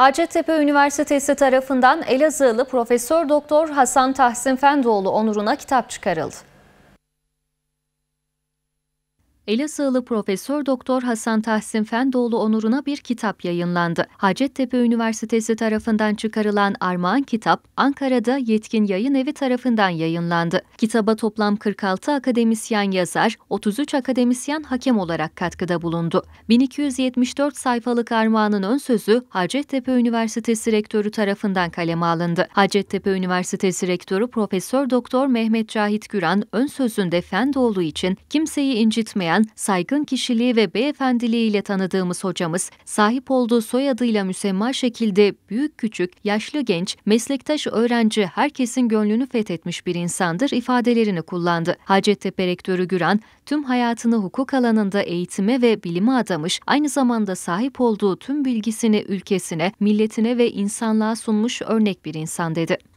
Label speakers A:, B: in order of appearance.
A: Hacettepe Üniversitesi tarafından Elazığlı Profesör Doktor Hasan Tahsin Fendoğlu onuruna kitap çıkarıldı. Elazığlı Profesör Doktor Hasan Tahsin Fendoğlu onuruna bir kitap yayınlandı. Hacettepe Üniversitesi tarafından çıkarılan Armağan Kitap, Ankara'da Yetkin Yayın Evi tarafından yayınlandı. Kitaba toplam 46 akademisyen yazar, 33 akademisyen hakem olarak katkıda bulundu. 1274 sayfalık armağanın ön sözü Hacettepe Üniversitesi Rektörü tarafından kaleme alındı. Hacettepe Üniversitesi Rektörü Profesör Doktor Mehmet Cahit Güran ön sözünde Fendoğlu için kimseyi incitmeyen olmayan saygın kişiliği ve beyefendiliğiyle tanıdığımız hocamız, sahip olduğu soyadıyla müsemma şekilde büyük küçük, yaşlı genç, meslektaş öğrenci herkesin gönlünü fethetmiş bir insandır ifadelerini kullandı. Hacettepe Rektörü Güran, tüm hayatını hukuk alanında eğitime ve bilime adamış, aynı zamanda sahip olduğu tüm bilgisini ülkesine, milletine ve insanlığa sunmuş örnek bir insan dedi.